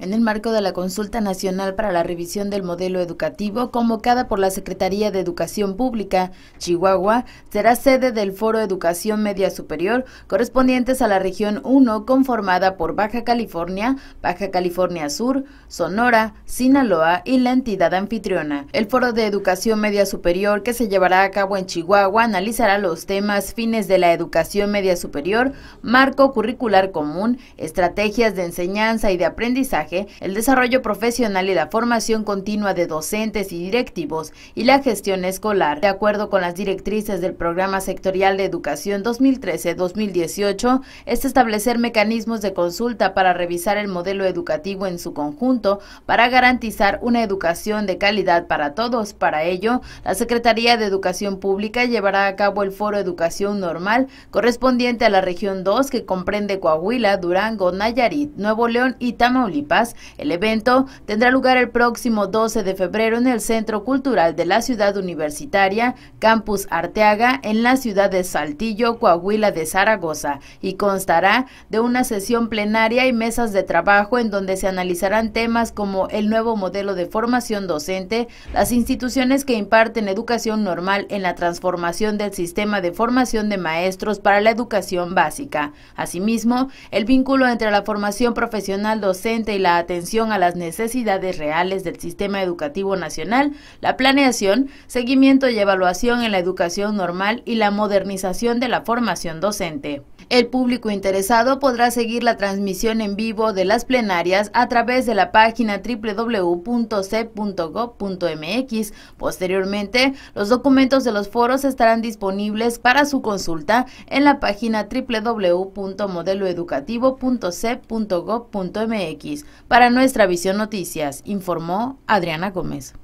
en el marco de la Consulta Nacional para la Revisión del Modelo Educativo convocada por la Secretaría de Educación Pública, Chihuahua será sede del Foro Educación Media Superior correspondientes a la Región 1 conformada por Baja California, Baja California Sur, Sonora, Sinaloa y la entidad anfitriona. El Foro de Educación Media Superior que se llevará a cabo en Chihuahua analizará los temas fines de la educación media superior, marco curricular común, estrategias de enseñanza y de aprendizaje el desarrollo profesional y la formación continua de docentes y directivos y la gestión escolar, de acuerdo con las directrices del Programa Sectorial de Educación 2013-2018, es establecer mecanismos de consulta para revisar el modelo educativo en su conjunto para garantizar una educación de calidad para todos. Para ello, la Secretaría de Educación Pública llevará a cabo el Foro Educación Normal correspondiente a la región 2 que comprende Coahuila, Durango, Nayarit, Nuevo León y Tamaulipas el evento tendrá lugar el próximo 12 de febrero en el Centro Cultural de la Ciudad Universitaria, Campus Arteaga, en la ciudad de Saltillo, Coahuila de Zaragoza, y constará de una sesión plenaria y mesas de trabajo en donde se analizarán temas como el nuevo modelo de formación docente, las instituciones que imparten educación normal en la transformación del sistema de formación de maestros para la educación básica. Asimismo, el vínculo entre la formación profesional docente y la atención a las necesidades reales del sistema educativo nacional, la planeación, seguimiento y evaluación en la educación normal y la modernización de la formación docente. El público interesado podrá seguir la transmisión en vivo de las plenarias a través de la página www.c.gov.mx. Posteriormente, los documentos de los foros estarán disponibles para su consulta en la página www.modeloeducativo.c.gov.mx. Para nuestra visión noticias, informó Adriana Gómez.